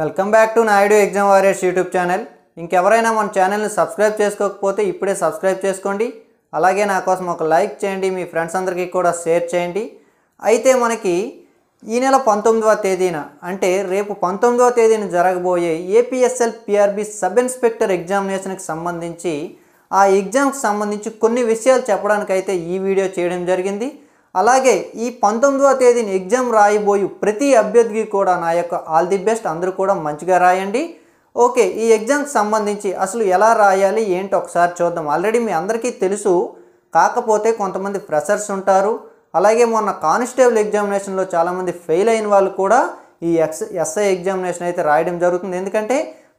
welcome back to Naidu exam warriors YouTube channel ఇంకెవరైనా మన ఛానల్ని సబ్స్క్రైబ్ చేసుకోకపోతే ఇప్పుడే సబ్స్క్రైబ్ చేసుకోండి అలాగే నా కోసం ఒక లైక్ చేయండి మీ ఫ్రెండ్స్ అందరికీ కూడా షేర్ చేయండి అయితే మనకి ఈ నెల పంతొమ్మిదవ తేదీన అంటే రేపు పంతొమ్మిదవ తేదీన జరగబోయే ఏపీఎస్ఎల్ పిఆర్బి సబ్ ఇన్స్పెక్టర్ ఎగ్జామినేషన్కి సంబంధించి ఆ ఎగ్జామ్కి సంబంధించి కొన్ని విషయాలు చెప్పడానికైతే ఈ వీడియో చేయడం జరిగింది అలాగే ఈ పంతొమ్మిదవ తేదీని ఎగ్జామ్ రాయబోయు ప్రతి అభ్యర్థికి కూడా నా యొక్క ఆల్ ది బెస్ట్ అందరూ కూడా మంచిగా రాయండి ఓకే ఈ ఎగ్జామ్కి సంబంధించి అసలు ఎలా రాయాలి ఏంటి ఒకసారి చూద్దాం ఆల్రెడీ మీ అందరికీ తెలుసు కాకపోతే కొంతమంది ప్రెషర్స్ ఉంటారు అలాగే మొన్న కానిస్టేబుల్ ఎగ్జామినేషన్లో చాలామంది ఫెయిల్ అయిన వాళ్ళు కూడా ఈ ఎక్స్ ఎస్ఐ ఎగ్జామినేషన్ అయితే రాయడం జరుగుతుంది ఎందుకంటే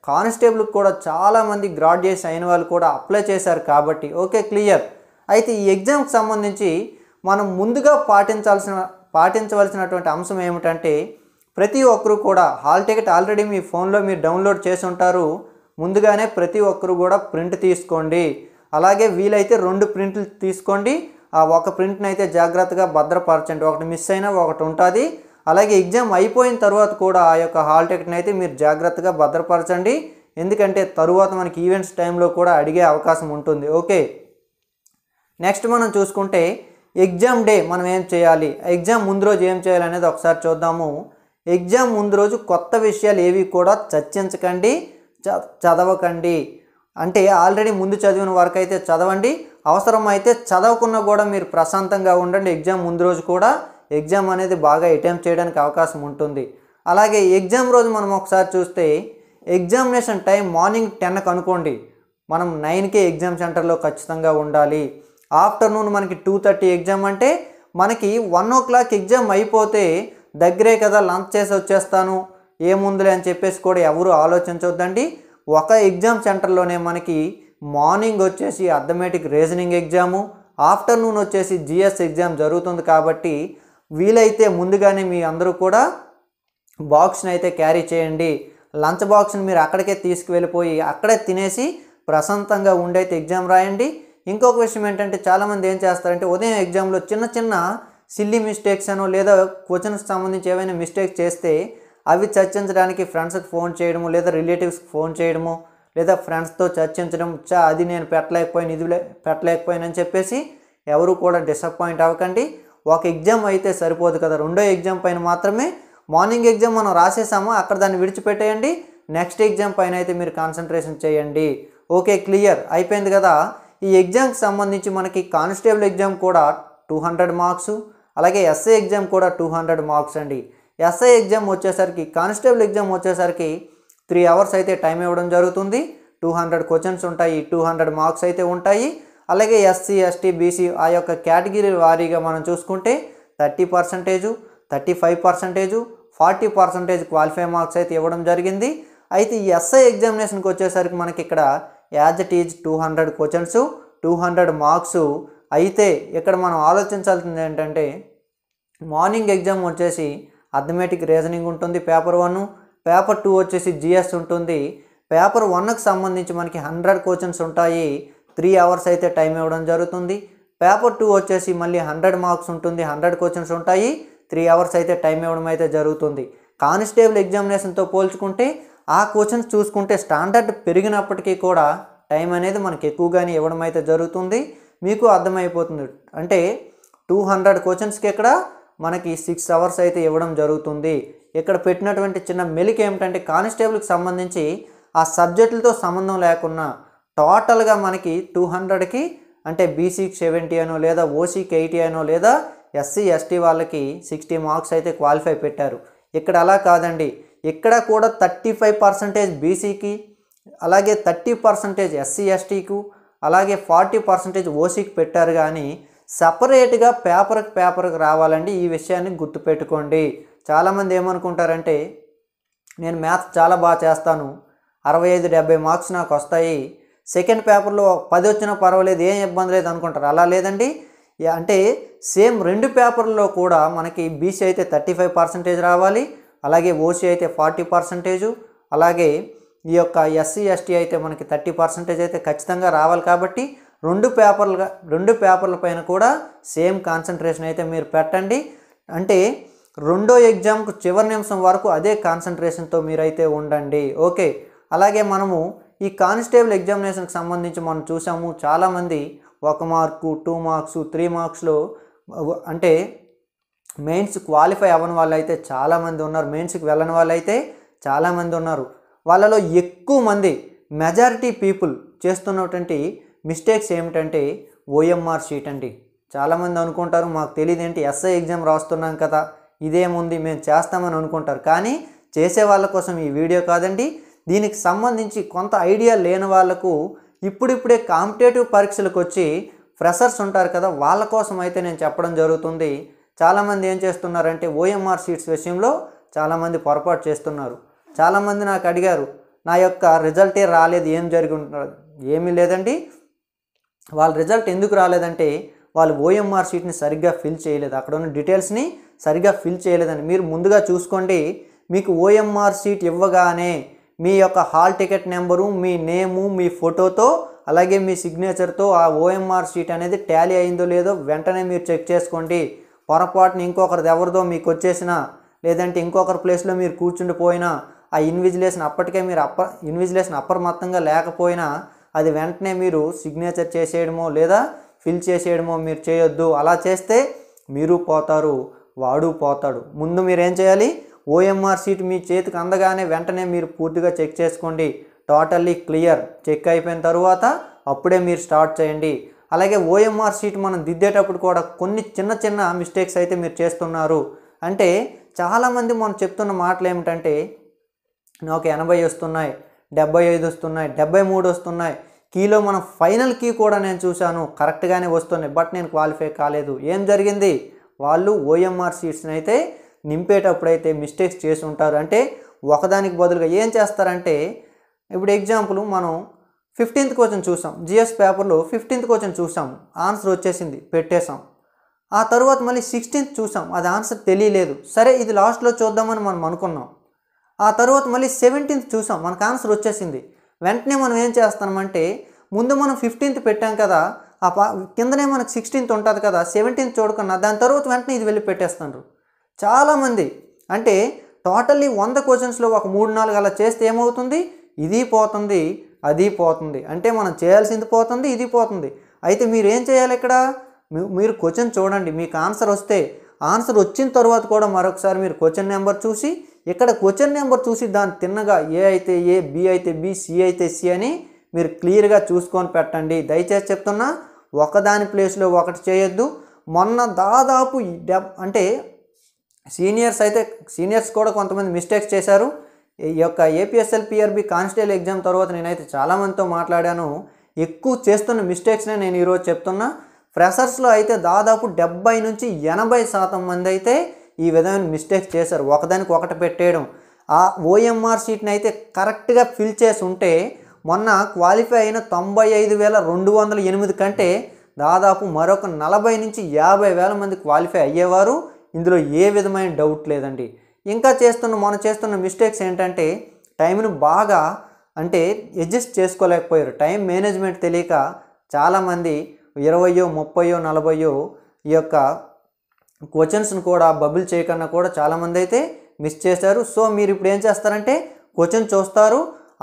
కానిస్టేబుల్కి కూడా చాలామంది గ్రాడ్యుయేషన్ అయిన వాళ్ళు కూడా అప్లై చేశారు కాబట్టి ఓకే క్లియర్ అయితే ఈ ఎగ్జామ్కి సంబంధించి మనం ముందుగా పాటించాల్సిన పాటించవలసినటువంటి అంశం ఏమిటంటే ప్రతి ఒక్కరు కూడా హాల్ టికెట్ ఆల్రెడీ మీ ఫోన్లో మీరు డౌన్లోడ్ చేసి ఉంటారు ముందుగానే ప్రతి ఒక్కరు కూడా ప్రింట్ తీసుకోండి అలాగే వీలైతే రెండు ప్రింట్లు తీసుకోండి ఆ ఒక ప్రింట్ని అయితే జాగ్రత్తగా భద్రపరచండి ఒకటి మిస్ అయినా ఒకటి ఉంటుంది అలాగే ఎగ్జామ్ అయిపోయిన తర్వాత కూడా ఆ యొక్క హాల్ టికెట్ని అయితే మీరు జాగ్రత్తగా భద్రపరచండి ఎందుకంటే తరువాత మనకి ఈవెంట్స్ టైంలో కూడా అడిగే అవకాశం ఉంటుంది ఓకే నెక్స్ట్ మనం చూసుకుంటే ఎగ్జామ్ డే మనం ఏం చేయాలి ఎగ్జామ్ ముందు రోజు ఏం చేయాలి అనేది ఒకసారి చూద్దాము ఎగ్జామ్ ముందు రోజు కొత్త విషయాలు ఏవి కూడా చర్చించకండి చదవకండి అంటే ఆల్రెడీ ముందు చదివిన వరకు అయితే చదవండి అవసరమైతే చదవకున్నా కూడా మీరు ప్రశాంతంగా ఉండండి ఎగ్జామ్ ముందు రోజు కూడా ఎగ్జామ్ అనేది బాగా అటెంప్ట్ చేయడానికి అవకాశం ఉంటుంది అలాగే ఎగ్జామ్ రోజు మనం ఒకసారి చూస్తే ఎగ్జామినేషన్ టైం మార్నింగ్ టెన్కి అనుకోండి మనం నైన్కే ఎగ్జామ్ సెంటర్లో ఖచ్చితంగా ఉండాలి ఆఫ్టర్నూన్ మనకి టూ థర్టీ ఎగ్జామ్ అంటే మనకి వన్ ఓ క్లాక్ ఎగ్జామ్ అయిపోతే దగ్గరే కదా లంచ్ చేసి వచ్చేస్తాను ఏముందిలే అని చెప్పేసి కూడా ఎవరు ఆలోచించవద్దండి ఒక ఎగ్జామ్ సెంటర్లోనే మనకి మార్నింగ్ వచ్చేసి అథమెటిక్ రీజనింగ్ ఎగ్జాము ఆఫ్టర్నూన్ వచ్చేసి జిఎస్ ఎగ్జామ్ జరుగుతుంది కాబట్టి వీలైతే ముందుగానే మీ అందరూ కూడా బాక్స్ని అయితే క్యారీ చేయండి లంచ్ బాక్స్ని మీరు అక్కడికే తీసుకువెళ్ళిపోయి అక్కడే తినేసి ప్రశాంతంగా ఉండైతే ఎగ్జామ్ రాయండి ఇంకొక విషయం ఏంటంటే చాలామంది ఏం చేస్తారంటే ఉదయం ఎగ్జామ్లో చిన్న చిన్న సిల్లీ మిస్టేక్స్ అనో లేదా క్వశ్చన్స్ సంబంధించి ఏవైనా మిస్టేక్ చేస్తే అవి చర్చించడానికి ఫ్రెండ్స్కి ఫోన్ చేయడము లేదా రిలేటివ్స్కి ఫోన్ చేయడము లేదా ఫ్రెండ్స్తో చర్చించడం చా అది నేను పెట్టలేకపోయాను ఇది పెట్టలేకపోయాను అని చెప్పేసి ఎవరు కూడా డిసప్పాయింట్ అవ్వకండి ఒక ఎగ్జామ్ అయితే సరిపోదు కదా రెండో ఎగ్జామ్ పైన మాత్రమే మార్నింగ్ ఎగ్జామ్ మనం రాసేసాము అక్కడ దాన్ని విడిచిపెట్టేయండి నెక్స్ట్ ఎగ్జామ్ పైన అయితే మీరు కాన్సన్ట్రేషన్ చేయండి ఓకే క్లియర్ అయిపోయింది కదా ఈ ఎగ్జామ్కి సంబంధించి మనకి కానిస్టేబుల్ ఎగ్జామ్ కూడా టూ హండ్రెడ్ మార్క్స్ అలాగే ఎస్ఐ ఎగ్జామ్ కూడా టూ హండ్రెడ్ మార్క్స్ అండి ఎస్ఐ ఎగ్జామ్ వచ్చేసరికి కానిస్టేబుల్ ఎగ్జామ్ వచ్చేసరికి త్రీ అవర్స్ అయితే టైం ఇవ్వడం జరుగుతుంది టూ హండ్రెడ్ క్వశ్చన్స్ ఉంటాయి టూ హండ్రెడ్ మార్క్స్ అయితే ఉంటాయి అలాగే ఎస్సీ ఎస్టీ బీసీ ఆ యొక్క కేటగిరీ వారీగా మనం చూసుకుంటే thirty percentage thirty five percentage forty percentage qualify marks అయితే ఇవ్వడం జరిగింది అయితే ఈ ఎస్ఐ ఎగ్జామినేషన్కి వచ్చేసరికి మనకి ఇక్కడ as it is two hundred questions two hundred marks అయితే ఇక్కడ మనం ఆలోచించాల్సింది ఏంటంటే మార్నింగ్ ఎగ్జామ్ వచ్చేసి అథమెటిక్ రీజనింగ్ ఉంటుంది పేపర్ వన్ పేపర్ టూ వచ్చేసి జిఎస్ ఉంటుంది పేపర్ వన్కి సంబంధించి మనకి హండ్రెడ్ క్వశ్చన్స్ ఉంటాయి త్రీ అవర్స్ అయితే టైం ఇవ్వడం జరుగుతుంది పేపర్ టూ వచ్చేసి మళ్ళీ హండ్రెడ్ మార్క్స్ ఉంటుంది హండ్రెడ్ క్వశ్చన్స్ ఉంటాయి త్రీ అవర్స్ అయితే టైం ఇవ్వడం అయితే జరుగుతుంది కానిస్టేబుల్ ఎగ్జామినేషన్తో పోల్చుకుంటే ఆ క్వశ్చన్స్ చూసుకుంటే స్టాండర్డ్ పెరిగినప్పటికీ కూడా టైం అనేది మనకి ఎక్కువగానే ఇవ్వడం అయితే జరుగుతుంది మీకు అర్థమైపోతుంది అంటే టూ హండ్రెడ్ క్వశ్చన్స్కి ఇక్కడ మనకి సిక్స్ అవర్స్ అయితే ఇవ్వడం జరుగుతుంది ఇక్కడ పెట్టినటువంటి చిన్న మెలిక ఏమిటంటే కానిస్టేబుల్కి సంబంధించి ఆ సబ్జెక్టులతో సంబంధం లేకుండా టోటల్గా మనకి టూ హండ్రెడ్కి అంటే బీసీకి సెవెంటీ అనో లేదా ఓసీకి ఎయిటీ అనో లేదా ఎస్సీ ఎస్టీ వాళ్ళకి సిక్స్టీ మార్క్స్ అయితే క్వాలిఫై పెట్టారు ఇక్కడ అలా కాదండి ఇక్కడ కూడా థర్టీ ఫైవ్ పర్సంటేజ్ బీసీకి అలాగే థర్టీ పర్సంటేజ్ ఎస్సీ ఎస్టీకు అలాగే ఫార్టీ పర్సంటేజ్ ఓసీకి పెట్టారు కానీ సపరేట్గా పేపర్కి పేపర్కి రావాలండి ఈ విషయాన్ని గుర్తుపెట్టుకోండి చాలామంది ఏమనుకుంటారంటే నేను మ్యాథ్స్ చాలా బాగా చేస్తాను అరవై ఐదు డెబ్బై మార్క్స్ నాకు వస్తాయి సెకండ్ పేపర్లో పది వచ్చినా పర్వాలేదు ఏం ఇబ్బంది లేదు అనుకుంటారు అలా లేదండి అంటే సేమ్ రెండు పేపర్లో కూడా మనకి బీసీ అయితే థర్టీ ఫైవ్ పర్సెంటేజ్ రావాలి అలాగే ఓసీ అయితే ఫార్టీ పర్సంటేజు అలాగే ఈ యొక్క ఎస్సీ ఎస్టీ అయితే మనకి థర్టీ పర్సంటేజ్ అయితే ఖచ్చితంగా రావాలి కాబట్టి రెండు పేపర్లుగా రెండు పేపర్ల పైన కూడా సేమ్ కాన్సన్ట్రేషన్ అయితే మీరు పెట్టండి అంటే రెండో ఎగ్జామ్కు చివరి నిమిషం వరకు అదే కాన్సన్ట్రేషన్తో మీరైతే ఉండండి ఓకే అలాగే మనము ఈ కానిస్టేబుల్ ఎగ్జామినేషన్కి సంబంధించి మనం చూసాము చాలామంది ఒక మార్కు టూ మార్క్స్ త్రీ మార్క్స్లో అంటే మెయిన్స్ క్వాలిఫై అవ్వని వాళ్ళు అయితే చాలామంది ఉన్నారు మెయిన్స్కి వెళ్ళని వాళ్ళు అయితే చాలామంది ఉన్నారు వాళ్ళలో ఎక్కువ మంది మెజారిటీ పీపుల్ చేస్తున్నటువంటి మిస్టేక్స్ ఏమిటంటే ఓఎంఆర్ షీట్ అండి చాలామంది అనుకుంటారు మాకు తెలియదు ఏంటి ఎస్ఐ ఎగ్జామ్ రాస్తున్నాం కదా ఇదేముంది మేము చేస్తామని అనుకుంటారు కానీ చేసే వాళ్ళ కోసం ఈ వీడియో కాదండి దీనికి సంబంధించి కొంత ఐడియా లేని వాళ్లకు ఇప్పుడిప్పుడే కాంపిటేటివ్ పరీక్షలకు వచ్చి ఫ్రెషర్స్ ఉంటారు కదా వాళ్ళ కోసం అయితే నేను చెప్పడం జరుగుతుంది చాలామంది ఏం చేస్తున్నారంటే ఓఎంఆర్ సీట్స్ విషయంలో చాలామంది పొరపాటు చేస్తున్నారు చాలామంది నాకు అడిగారు నా యొక్క రిజల్టే రాలేదు ఏం జరిగి ఏమీ లేదండి వాళ్ళ రిజల్ట్ ఎందుకు రాలేదంటే వాళ్ళు ఓఎంఆర్ షీట్ని సరిగ్గా ఫిల్ చేయలేదు అక్కడ ఉన్న డీటెయిల్స్ని సరిగ్గా ఫిల్ చేయలేదని మీరు ముందుగా చూసుకోండి మీకు ఓఎంఆర్ షీట్ ఇవ్వగానే మీ యొక్క హాల్ టికెట్ నెంబరు మీ నేము మీ ఫోటోతో అలాగే మీ సిగ్నేచర్తో ఆ ఓఎంఆర్ షీట్ అనేది ట్యాలీ అయిందో లేదో వెంటనే మీరు చెక్ చేసుకోండి పొరపాటున ఇంకొకరిది ఎవరిదో మీకు వచ్చేసినా లేదంటే ఇంకొకరి ప్లేస్లో మీరు కూర్చుండిపోయినా ఆ ఇన్విజిలేషన్ అప్పటికే మీరు అప్ప ఇన్విజిలేషన్ అప్రమత్తంగా లేకపోయినా అది వెంటనే మీరు సిగ్నేచర్ చేసేయడమో లేదా ఫిల్ చేసేయడమో మీరు చేయొద్దు అలా చేస్తే మీరు పోతారు వాడు పోతాడు ముందు మీరు ఏం చేయాలి ఓఎంఆర్ సీట్ మీ చేతికి అందగానే వెంటనే మీరు పూర్తిగా చెక్ చేసుకోండి టోటల్లీ క్లియర్ చెక్ అయిపోయిన తర్వాత అప్పుడే మీరు స్టార్ట్ చేయండి అలాగే ఓఎంఆర్ షీట్ మనం దిద్దేటప్పుడు కూడా కొన్ని చిన్న చిన్న మిస్టేక్స్ అయితే మీరు చేస్తున్నారు అంటే చాలామంది మనం చెప్తున్న మాటలు ఏమిటంటే నాకు ఎనభై వస్తున్నాయి డెబ్బై ఐదు వస్తున్నాయి డెబ్బై మూడు వస్తున్నాయి కీలో మనం ఫైనల్ కీ కూడా నేను చూశాను కరెక్ట్గానే వస్తున్నాయి బట్ నేను క్వాలిఫై కాలేదు ఏం జరిగింది వాళ్ళు ఓఎంఆర్ షీట్స్ని అయితే నింపేటప్పుడైతే మిస్టేక్స్ చేసి ఉంటారు అంటే ఒకదానికి బదులుగా ఏం చేస్తారంటే ఇప్పుడు ఎగ్జాంపుల్ మనం ఫిఫ్టీన్త్ క్వశ్చన్ చూసాం జిఎస్ పేపర్లో ఫిఫ్టీన్త్ క్వశ్చన్ చూసాం ఆన్సర్ వచ్చేసింది పెట్టేశాం ఆ తర్వాత మళ్ళీ సిక్స్టీన్త్ చూసాం అది ఆన్సర్ తెలియలేదు సరే ఇది లాస్ట్లో చూద్దామని మనం అనుకున్నాం ఆ తర్వాత మళ్ళీ సెవెంటీన్త్ చూసాం మనకు ఆన్సర్ వచ్చేసింది వెంటనే మనం ఏం చేస్తామంటే ముందు మనం ఫిఫ్టీన్త్ పెట్టాం కదా ఆ పా కిందనే మనకు సిక్స్టీన్త్ ఉంటుంది కదా సెవెంటీన్త్ చూడకుండా దాని తర్వాత వెంటనే ఇది వెళ్ళి పెట్టేస్తున్నారు చాలామంది అంటే టోటల్లీ వంద క్వశ్చన్స్లో ఒక మూడు నాలుగు అలా చేస్తే ఏమవుతుంది ఇది పోతుంది అది పోతుంది అంటే మనం చేయాల్సింది పోతుంది ఇది పోతుంది అయితే మీరు ఏం చేయాలి ఇక్కడ మీరు క్వశ్చన్ చూడండి మీకు ఆన్సర్ వస్తే ఆన్సర్ వచ్చిన తర్వాత కూడా మరొకసారి మీరు క్వశ్చన్ నెంబర్ చూసి ఇక్కడ క్వశ్చన్ నెంబర్ చూసి దాన్ని తిన్నగా ఏ అయితే ఏ బి అయితే బి సి అయితే సి అని మీరు క్లియర్గా చూసుకొని పెట్టండి దయచేసి చెప్తున్నా ఒకదాని ప్లేస్లో ఒకటి చేయొద్దు మొన్న దాదాపు అంటే సీనియర్స్ అయితే సీనియర్స్ కూడా కొంతమంది మిస్టేక్స్ చేశారు ఈ యొక్క ఏపీఎస్ఎల్ పిఆర్బి కానిస్టేబుల్ ఎగ్జామ్ తర్వాత నేనైతే చాలామందితో మాట్లాడాను ఎక్కువ చేస్తున్న మిస్టేక్స్నే నేను ఈరోజు చెప్తున్నా ఫ్రెషర్స్లో అయితే దాదాపు డెబ్బై నుంచి ఎనభై శాతం మంది అయితే ఈ విధమైన మిస్టేక్స్ చేశారు ఒకదానికి ఒకటి పెట్టేయడం ఆ ఓఎంఆర్ షీట్ని అయితే కరెక్ట్గా ఫిల్ చేసి ఉంటే మొన్న క్వాలిఫై అయిన తొంభై ఐదు వేల రెండు వందల ఎనిమిది కంటే దాదాపు మరొక నలభై నుంచి యాభై వేల మంది క్వాలిఫై అయ్యేవారు ఇందులో ఏ విధమైన డౌట్ లేదండి ఇంకా చేస్తున్న మనం చేస్తున్న మిస్టేక్స్ ఏంటంటే టైంను బాగా అంటే అడ్జస్ట్ చేసుకోలేకపోయారు టైం మేనేజ్మెంట్ తెలియక చాలామంది ఇరవయో ముప్పయో నలభయో ఈ యొక్క క్వశ్చన్స్ను కూడా బబుల్ చేయకన్నా కూడా చాలామంది అయితే మిస్ చేశారు సో మీరు ఇప్పుడు ఏం చేస్తారంటే క్వశ్చన్ చూస్తారు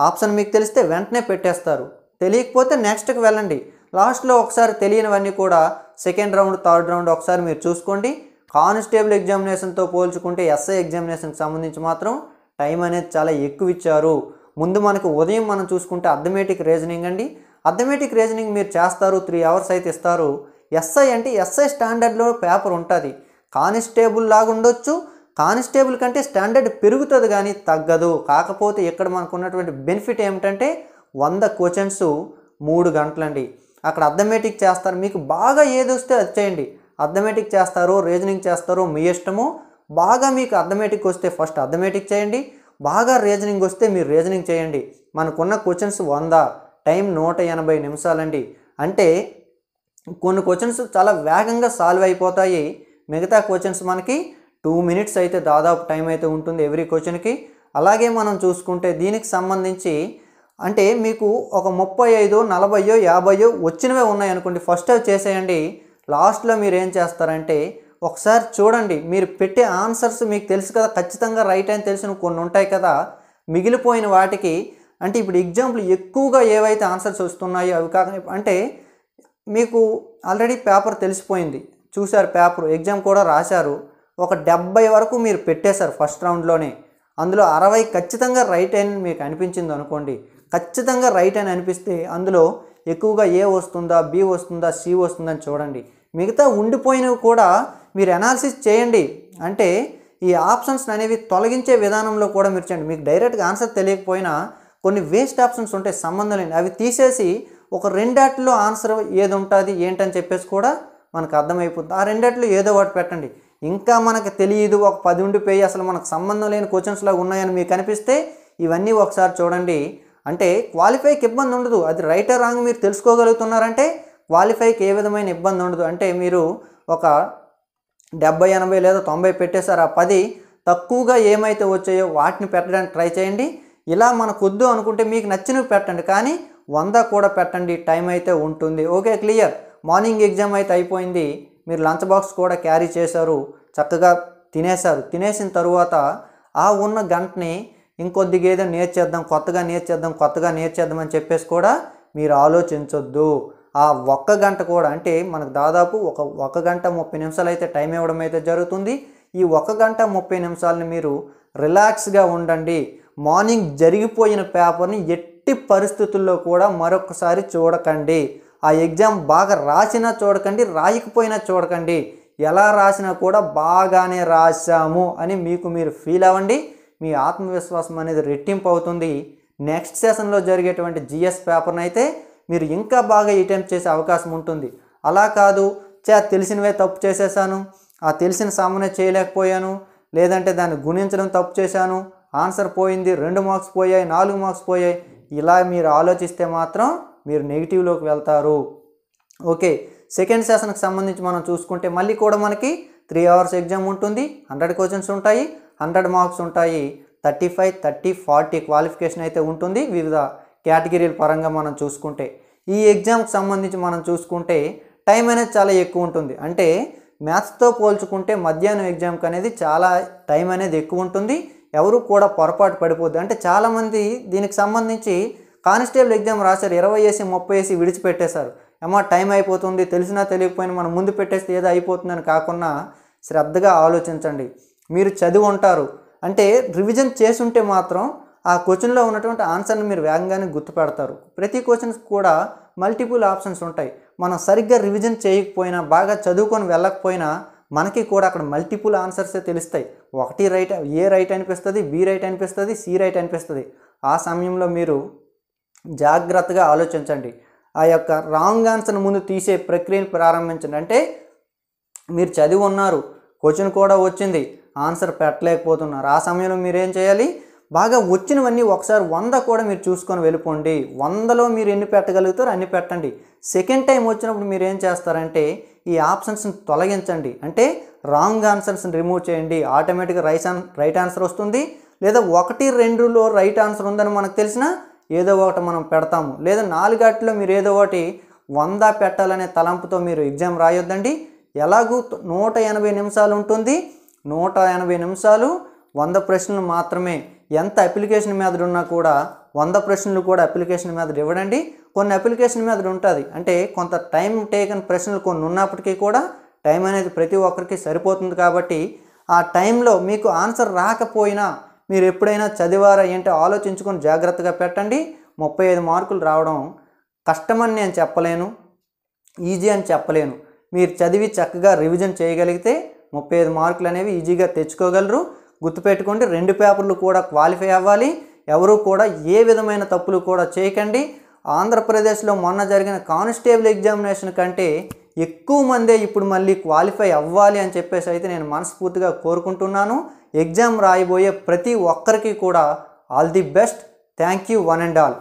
ఆప్షన్ మీకు తెలిస్తే వెంటనే పెట్టేస్తారు తెలియకపోతే నెక్స్ట్కి వెళ్ళండి లాస్ట్లో ఒకసారి తెలియనివన్నీ కూడా సెకండ్ రౌండ్ థర్డ్ రౌండ్ ఒకసారి మీరు చూసుకోండి కానిస్టేబుల్ ఎగ్జామినేషన్తో పోల్చుకుంటే ఎస్ఐ ఎగ్జామినేషన్కి సంబంధించి మాత్రం టైం అనేది చాలా ఎక్కువ ఇచ్చారు ముందు మనకు ఉదయం మనం చూసుకుంటే అథమెటిక్ రీజనింగ్ అండి అథమెటిక్ రీజనింగ్ మీరు చేస్తారు త్రీ అవర్స్ అయితే ఇస్తారు ఎస్ఐ అంటే ఎస్ఐ స్టాండర్డ్లో పేపర్ ఉంటుంది కానిస్టేబుల్ లాగా ఉండొచ్చు కానిస్టేబుల్ కంటే స్టాండర్డ్ పెరుగుతుంది కానీ తగ్గదు కాకపోతే ఇక్కడ మనకు ఉన్నటువంటి బెనిఫిట్ ఏమిటంటే వంద క్వశ్చన్స్ మూడు గంటలండి అక్కడ అథమెటిక్ చేస్తారు మీకు బాగా ఏది వస్తే అది చేయండి అథమెటిక్ చేస్తారో రీజనింగ్ చేస్తారో మీ ఇష్టము బాగా మీకు అథమెటిక్ వస్తే ఫస్ట్ అథమెటిక్ చేయండి బాగా రీజనింగ్ వస్తే మీరు రీజనింగ్ చేయండి మనకున్న క్వశ్చన్స్ వంద టైం నూట ఎనభై నిమిషాలండి అంటే కొన్ని క్వశ్చన్స్ చాలా వేగంగా సాల్వ్ అయిపోతాయి మిగతా క్వశ్చన్స్ మనకి టూ మినిట్స్ అయితే దాదాపు టైం అయితే ఉంటుంది ఎవ్రీ క్వశ్చన్కి అలాగే మనం చూసుకుంటే దీనికి సంబంధించి అంటే మీకు ఒక ముప్పై ఐదో నలభయో యాభయో వచ్చినవే ఉన్నాయనుకోండి ఫస్ట్ అవి చేసేయండి లాస్ట్లో మీరు ఏం చేస్తారంటే ఒకసారి చూడండి మీరు పెట్టే ఆన్సర్స్ మీకు తెలుసు కదా ఖచ్చితంగా రైట్ అని తెలిసిన కొన్ని ఉంటాయి కదా మిగిలిపోయిన వాటికి అంటే ఇప్పుడు ఎగ్జాంపుల్ ఎక్కువగా ఏవైతే ఆన్సర్స్ వస్తున్నాయో అవి కాక అంటే మీకు ఆల్రెడీ పేపర్ తెలిసిపోయింది చూశారు పేపర్ ఎగ్జామ్ కూడా రాశారు ఒక డెబ్బై వరకు మీరు పెట్టేశారు ఫస్ట్ రౌండ్లోనే అందులో అరవై ఖచ్చితంగా రైట్ అని మీకు అనిపించింది అనుకోండి ఖచ్చితంగా రైట్ అని అనిపిస్తే అందులో ఎక్కువగా ఏ వస్తుందా బి వస్తుందా సి వస్తుందని చూడండి మిగతా ఉండిపోయినవి కూడా మీరు అనాలిసిస్ చేయండి అంటే ఈ ఆప్షన్స్ అనేవి తొలగించే విధానంలో కూడా మీరు చేయండి మీకు డైరెక్ట్గా ఆన్సర్ తెలియకపోయినా కొన్ని వేస్ట్ ఆప్షన్స్ ఉంటాయి సంబంధం లేని అవి తీసేసి ఒక రెండాటిలో ఆన్సర్ ఏది ఉంటుంది ఏంటని చెప్పేసి కూడా మనకు అర్థమైపోతుంది ఆ రెండాటిలో ఏదో ఒకటి పెట్టండి ఇంకా మనకు తెలియదు ఒక పది ఉండిపోయి అసలు మనకు సంబంధం లేని క్వశ్చన్స్ లాగా ఉన్నాయని మీకు కనిపిస్తే ఇవన్నీ ఒకసారి చూడండి అంటే క్వాలిఫైకి ఇబ్బంది ఉండదు అది రైటర్ రాంగ్ మీరు తెలుసుకోగలుగుతున్నారంటే క్వాలిఫైకి ఏ విధమైన ఇబ్బంది ఉండదు అంటే మీరు ఒక డెబ్బై ఎనభై లేదా తొంభై పెట్టేశారు ఆ పది తక్కువగా ఏమైతే వచ్చాయో వాటిని పెట్టడానికి ట్రై చేయండి ఇలా వద్దు అనుకుంటే మీకు నచ్చినవి పెట్టండి కానీ వంద కూడా పెట్టండి టైం అయితే ఉంటుంది ఓకే క్లియర్ మార్నింగ్ ఎగ్జామ్ అయితే అయిపోయింది మీరు లంచ్ బాక్స్ కూడా క్యారీ చేశారు చక్కగా తినేశారు తినేసిన తర్వాత ఆ ఉన్న గంటని ఇంకొద్దిగా ఏదో నేర్చేద్దాం కొత్తగా నేర్చేద్దాం కొత్తగా నేర్చేద్దాం అని చెప్పేసి కూడా మీరు ఆలోచించొద్దు ఆ ఒక్క గంట కూడా అంటే మనకు దాదాపు ఒక ఒక గంట ముప్పై నిమిషాలు అయితే టైం ఇవ్వడం అయితే జరుగుతుంది ఈ ఒక గంట ముప్పై నిమిషాలని మీరు రిలాక్స్గా ఉండండి మార్నింగ్ జరిగిపోయిన పేపర్ని ఎట్టి పరిస్థితుల్లో కూడా మరొకసారి చూడకండి ఆ ఎగ్జామ్ బాగా రాసినా చూడకండి రాయకపోయినా చూడకండి ఎలా రాసినా కూడా బాగానే రాశాము అని మీకు మీరు ఫీల్ అవ్వండి మీ ఆత్మవిశ్వాసం అనేది రెట్టింపు అవుతుంది నెక్స్ట్ సెషన్లో జరిగేటువంటి జిఎస్ పేపర్ని అయితే మీరు ఇంకా బాగా అటెంప్ట్ చేసే అవకాశం ఉంటుంది అలా కాదు చే తెలిసినవే తప్పు చేసేసాను ఆ తెలిసిన సామాన్య చేయలేకపోయాను లేదంటే దాన్ని గుణించడం తప్పు చేశాను ఆన్సర్ పోయింది రెండు మార్క్స్ పోయాయి నాలుగు మార్క్స్ పోయాయి ఇలా మీరు ఆలోచిస్తే మాత్రం మీరు నెగిటివ్లోకి వెళ్తారు ఓకే సెకండ్ సెషన్కి సంబంధించి మనం చూసుకుంటే మళ్ళీ కూడా మనకి త్రీ అవర్స్ ఎగ్జామ్ ఉంటుంది హండ్రెడ్ క్వశ్చన్స్ ఉంటాయి హండ్రెడ్ మార్క్స్ ఉంటాయి thirty five thirty forty qualification అయితే ఉంటుంది వివిధ కేటగిరీల పరంగా మనం చూసుకుంటే ఈ ఎగ్జామ్కి సంబంధించి మనం చూసుకుంటే టైం అనేది చాలా ఎక్కువ ఉంటుంది అంటే మ్యాథ్స్తో పోల్చుకుంటే మధ్యాహ్నం ఎగ్జామ్కి అనేది చాలా టైం అనేది ఎక్కువ ఉంటుంది ఎవరు కూడా పొరపాటు పడిపోద్ది అంటే చాలామంది దీనికి సంబంధించి కానిస్టేబుల్ ఎగ్జామ్ రాశారు ఇరవై వేసి ముప్పై వేసి విడిచిపెట్టేశారు ఏమో టైం అయిపోతుంది తెలిసినా తెలియకపోయినా మనం ముందు పెట్టేస్తే ఏదో అయిపోతుందని కాకుండా శ్రద్ధగా ఆలోచించండి మీరు చదివి ఉంటారు అంటే రివిజన్ చేసుంటే మాత్రం ఆ క్వశ్చన్లో ఉన్నటువంటి ఆన్సర్ని మీరు వేగంగానే గుర్తుపెడతారు ప్రతి క్వశ్చన్స్ కూడా మల్టిపుల్ ఆప్షన్స్ ఉంటాయి మనం సరిగ్గా రివిజన్ చేయకపోయినా బాగా చదువుకొని వెళ్ళకపోయినా మనకి కూడా అక్కడ మల్టిపుల్ ఆన్సర్సే తెలుస్తాయి ఒకటి రైట్ ఏ రైట్ అనిపిస్తుంది బి రైట్ అనిపిస్తుంది సి రైట్ అనిపిస్తుంది ఆ సమయంలో మీరు జాగ్రత్తగా ఆలోచించండి ఆ యొక్క రాంగ్ ఆన్సర్ ముందు తీసే ప్రక్రియను ప్రారంభించండి అంటే మీరు చదివి ఉన్నారు క్వశ్చన్ కూడా వచ్చింది ఆన్సర్ పెట్టలేకపోతున్నారు ఆ సమయంలో మీరేం చేయాలి బాగా వచ్చినవన్నీ ఒకసారి వంద కూడా మీరు చూసుకొని వెళ్ళిపోండి వందలో మీరు ఎన్ని పెట్టగలుగుతారో అన్ని పెట్టండి సెకండ్ టైం వచ్చినప్పుడు మీరు ఏం చేస్తారంటే ఈ ఆప్షన్స్ని తొలగించండి అంటే రాంగ్ ఆన్సర్స్ని రిమూవ్ చేయండి ఆటోమేటిక్గా రైస్ ఆన్ రైట్ ఆన్సర్ వస్తుంది లేదా ఒకటి రెండులో రైట్ ఆన్సర్ ఉందని మనకు తెలిసిన ఏదో ఒకటి మనం పెడతాము లేదా నాలుగాటిలో మీరు ఏదో ఒకటి వంద పెట్టాలనే తలంపుతో మీరు ఎగ్జామ్ రాయొద్దండి ఎలాగూ నూట ఎనభై నిమిషాలు ఉంటుంది నూట ఎనభై నిమిషాలు వంద ప్రశ్నలు మాత్రమే ఎంత అప్లికేషన్ మీద ఉన్నా కూడా వంద ప్రశ్నలు కూడా అప్లికేషన్ మీద ఇవ్వడండి కొన్ని అప్లికేషన్ మీద ఉంటుంది అంటే కొంత టైం టేకన్ ప్రశ్నలు కొన్ని ఉన్నప్పటికీ కూడా టైం అనేది ప్రతి ఒక్కరికి సరిపోతుంది కాబట్టి ఆ టైంలో మీకు ఆన్సర్ రాకపోయినా మీరు ఎప్పుడైనా చదివారా ఏంటో ఆలోచించుకొని జాగ్రత్తగా పెట్టండి ముప్పై ఐదు మార్కులు రావడం కష్టమని నేను చెప్పలేను ఈజీ అని చెప్పలేను మీరు చదివి చక్కగా రివిజన్ చేయగలిగితే ముప్పై ఐదు మార్కులు అనేవి ఈజీగా తెచ్చుకోగలరు గుర్తుపెట్టుకోండి రెండు పేపర్లు కూడా క్వాలిఫై అవ్వాలి ఎవరు కూడా ఏ విధమైన తప్పులు కూడా చేయకండి ఆంధ్రప్రదేశ్లో మొన్న జరిగిన కానిస్టేబుల్ ఎగ్జామినేషన్ కంటే ఎక్కువ మందే ఇప్పుడు మళ్ళీ క్వాలిఫై అవ్వాలి అని చెప్పేసి అయితే నేను మనస్ఫూర్తిగా కోరుకుంటున్నాను ఎగ్జామ్ రాయబోయే ప్రతి ఒక్కరికి కూడా all the best thank you one and all